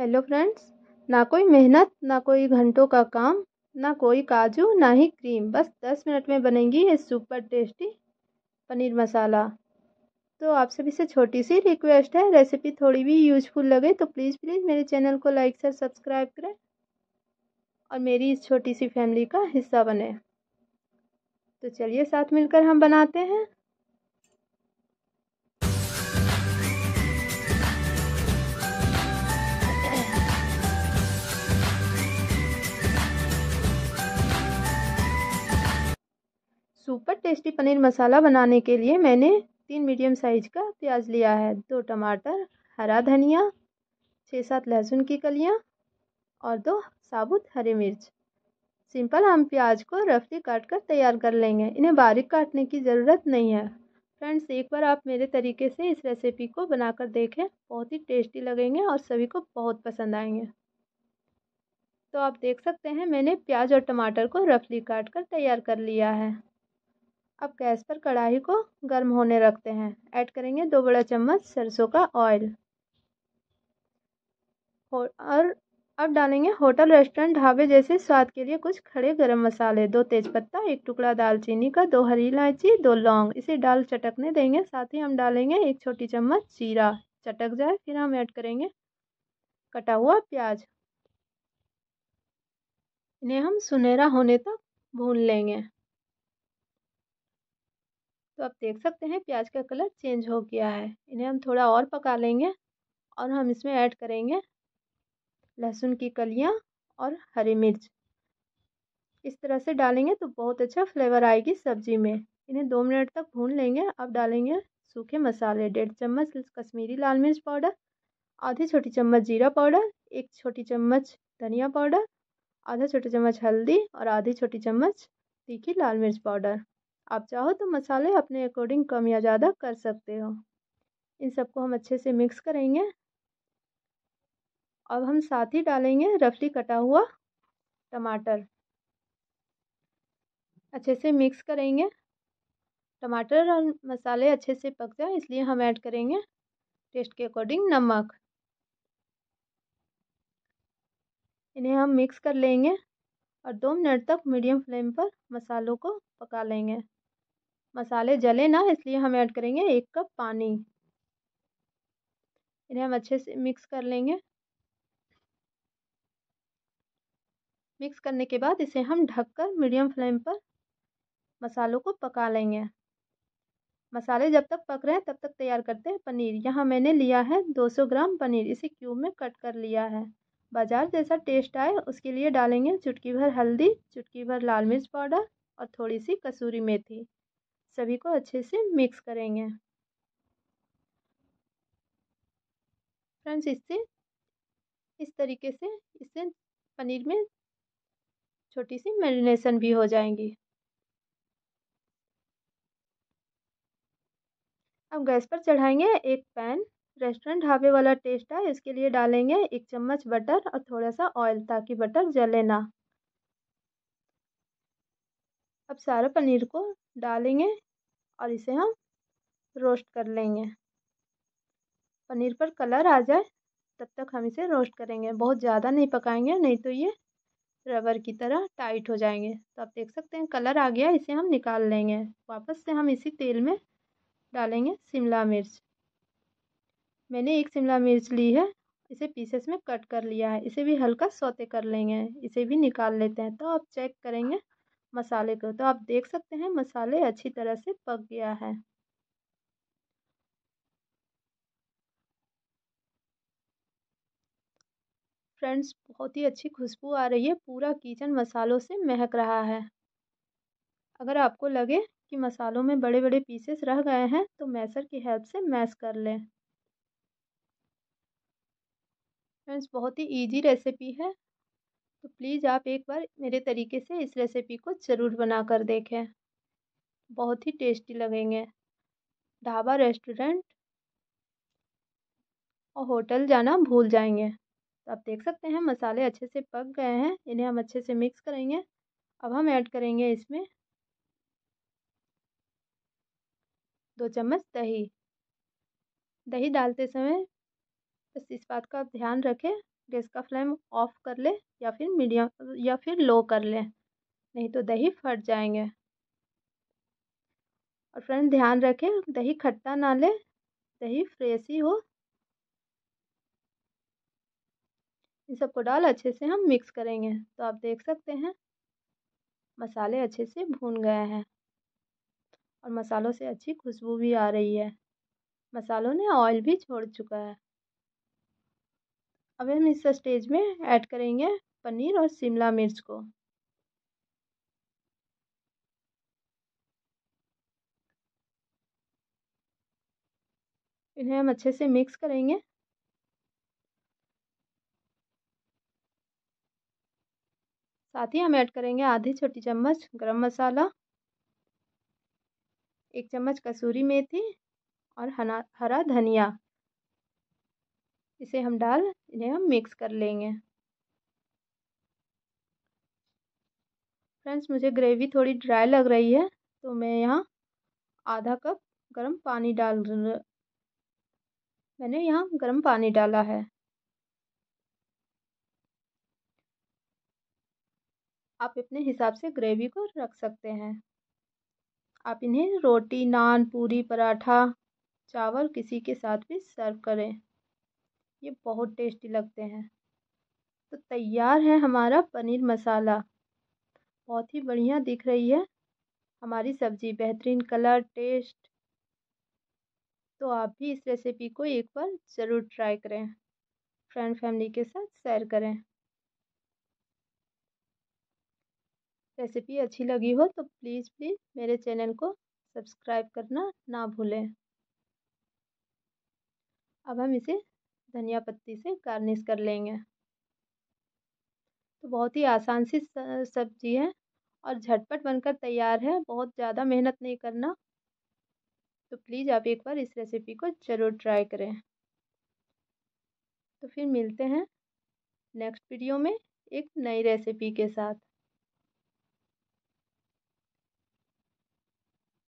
hello friends ना कोई मेहनत ना कोई घंटों का काम ना कोई काजू ना ही क्रीम बस दस मिनट में बनेंगी ये सुपर टेस्टी पनीर मसाला तो आप सभी से छोटी सी रिक्वेस्ट है रेसिपी थोड़ी भी यूजफुल लगे तो प्लीज़ प्लीज़ मेरे चैनल को लाइक से सब्सक्राइब करें और मेरी इस छोटी सी फैमिली का हिस्सा बने तो चलिए साथ मिलकर हम बनाते हैं सुपर टेस्टी पनीर मसाला बनाने के लिए मैंने तीन मीडियम साइज़ का प्याज लिया है दो टमाटर हरा धनिया छः सात लहसुन की कलियाँ और दो साबुत हरी मिर्च सिंपल हम प्याज को रफली काट कर तैयार कर लेंगे इन्हें बारीक काटने की ज़रूरत नहीं है फ्रेंड्स एक बार आप मेरे तरीके से इस रेसिपी को बनाकर देखें बहुत ही टेस्टी लगेंगे और सभी को बहुत पसंद आएंगे तो आप देख सकते हैं मैंने प्याज और टमाटर को रफली काट कर तैयार कर लिया है अब गैस पर कढ़ाई को गर्म होने रखते हैं ऐड करेंगे दो बड़ा चम्मच सरसों का ऑयल और अब डालेंगे होटल रेस्टोरेंट ढाबे जैसे स्वाद के लिए कुछ खड़े गरम मसाले दो तेज़पत्ता एक टुकड़ा दालचीनी का दो हरी इलायची दो लौंग इसे डाल चटकने देंगे साथ ही हम डालेंगे एक छोटी चम्मच जीरा चटक जाए फिर हम ऐड करेंगे कटा हुआ प्याज इन्हें हम सुनहरा होने तक भून लेंगे तो आप देख सकते हैं प्याज का कलर चेंज हो गया है इन्हें हम थोड़ा और पका लेंगे और हम इसमें ऐड करेंगे लहसुन की कलियाँ और हरी मिर्च इस तरह से डालेंगे तो बहुत अच्छा फ्लेवर आएगी सब्जी में इन्हें दो मिनट तक भून लेंगे अब डालेंगे सूखे मसाले डेढ़ चम्मच कश्मीरी लाल मिर्च पाउडर आधी छोटी चम्मच जीरा पाउडर एक छोटी चम्मच धनिया पाउडर आधा छोटी चम्मच हल्दी और आधी छोटी चम्मच तीखी लाल मिर्च पाउडर आप चाहो तो मसाले अपने अकॉर्डिंग कम या ज़्यादा कर सकते हो इन सबको हम अच्छे से मिक्स करेंगे अब हम साथ ही डालेंगे रफली कटा हुआ टमाटर अच्छे से मिक्स करेंगे टमाटर और मसाले अच्छे से पक जाए इसलिए हम ऐड करेंगे टेस्ट के अकॉर्डिंग नमक इन्हें हम मिक्स कर लेंगे और दो मिनट तक मीडियम फ्लेम पर मसालों को पका लेंगे मसाले जले ना इसलिए हम ऐड करेंगे एक कप पानी इन्हें हम अच्छे से मिक्स कर लेंगे मिक्स करने के बाद इसे हम ढककर मीडियम फ्लेम पर मसालों को पका लेंगे मसाले जब तक पक रहे हैं तब तक तैयार करते हैं पनीर यहाँ मैंने लिया है 200 ग्राम पनीर इसे क्यूब में कट कर लिया है बाजार जैसा टेस्ट आए उसके लिए डालेंगे चुटकी भर हल्दी चुटकी भर लाल मिर्च पाउडर और थोड़ी सी कसूरी मेथी सभी को अच्छे से मिक्स करेंगे फ्रेंड्स इससे इस तरीके से इससे पनीर में छोटी सी मैरिनेशन भी हो जाएंगी अब गैस पर चढ़ाएंगे एक पैन रेस्टोरेंट ढाबे वाला टेस्ट है इसके लिए डालेंगे एक चम्मच बटर और थोड़ा सा ऑयल ताकि बटर जले ना अब सारा पनीर को डालेंगे और इसे हम रोस्ट कर लेंगे पनीर पर कलर आ जाए तब तक हम इसे रोस्ट करेंगे बहुत ज़्यादा नहीं पकाएंगे नहीं तो ये रबर की तरह टाइट हो जाएंगे तो आप देख सकते हैं कलर आ गया इसे हम निकाल लेंगे वापस से हम इसी तेल में डालेंगे शिमला मिर्च मैंने एक शिमला मिर्च ली है इसे पीसेस में कट कर लिया है इसे भी हल्का सोते कर लेंगे इसे भी निकाल लेते हैं तो आप चेक करेंगे मसाले को तो आप देख सकते हैं मसाले अच्छी तरह से पक गया है फ्रेंड्स बहुत ही अच्छी खुशबू आ रही है पूरा किचन मसालों से महक रहा है अगर आपको लगे कि मसालों में बड़े बड़े पीसेस रह गए हैं तो मैसर की हेल्प से मैश कर लें फ्रेंड्स बहुत ही इजी रेसिपी है तो प्लीज़ आप एक बार मेरे तरीके से इस रेसिपी को ज़रूर बना कर देखें बहुत ही टेस्टी लगेंगे ढाबा रेस्टोरेंट और होटल जाना भूल जाएंगे तो आप देख सकते हैं मसाले अच्छे से पक गए हैं इन्हें हम अच्छे से मिक्स करेंगे अब हम ऐड करेंगे इसमें दो चम्मच दही दही डालते समय बस इस बात का आप ध्यान रखें गैस का फ्लेम ऑफ कर लें या फिर मीडियम या फिर लो कर लें नहीं तो दही फट जाएंगे और फ्रेंड ध्यान रखें दही खट्टा ना लें दही फ्रेश ही हो इन सबको डाल अच्छे से हम मिक्स करेंगे तो आप देख सकते हैं मसाले अच्छे से भून गए हैं और मसालों से अच्छी खुशबू भी आ रही है मसालों ने ऑयल भी छोड़ चुका है अब हम इस स्टेज में ऐड करेंगे पनीर और शिमला मिर्च को इन्हें हम अच्छे से मिक्स करेंगे साथ ही हम ऐड करेंगे आधी छोटी चम्मच गरम मसाला एक चम्मच कसूरी मेथी और हरा हरा धनिया इसे हम डाल इन्हें हम मिक्स कर लेंगे फ्रेंड्स मुझे ग्रेवी थोड़ी ड्राई लग रही है तो मैं यहाँ आधा कप गर्म पानी डाल मैंने यहाँ गर्म पानी डाला है आप अपने हिसाब से ग्रेवी को रख सकते हैं आप इन्हें रोटी नान पूरी पराठा चावल किसी के साथ भी सर्व करें ये बहुत टेस्टी लगते हैं तो तैयार है हमारा पनीर मसाला बहुत ही बढ़िया दिख रही है हमारी सब्ज़ी बेहतरीन कलर टेस्ट तो आप भी इस रेसिपी को एक बार ज़रूर ट्राई करें फ्रेंड फैमिली के साथ शेयर करें रेसिपी अच्छी लगी हो तो प्लीज़ प्लीज़ मेरे चैनल को सब्सक्राइब करना ना भूलें अब हम इसे धनिया पत्ती से गार्निश कर लेंगे तो बहुत ही आसान सी सब्जी है और झटपट बनकर तैयार है बहुत ज़्यादा मेहनत नहीं करना तो प्लीज़ आप एक बार इस रेसिपी को ज़रूर ट्राई करें तो फिर मिलते हैं नेक्स्ट वीडियो में एक नई रेसिपी के साथ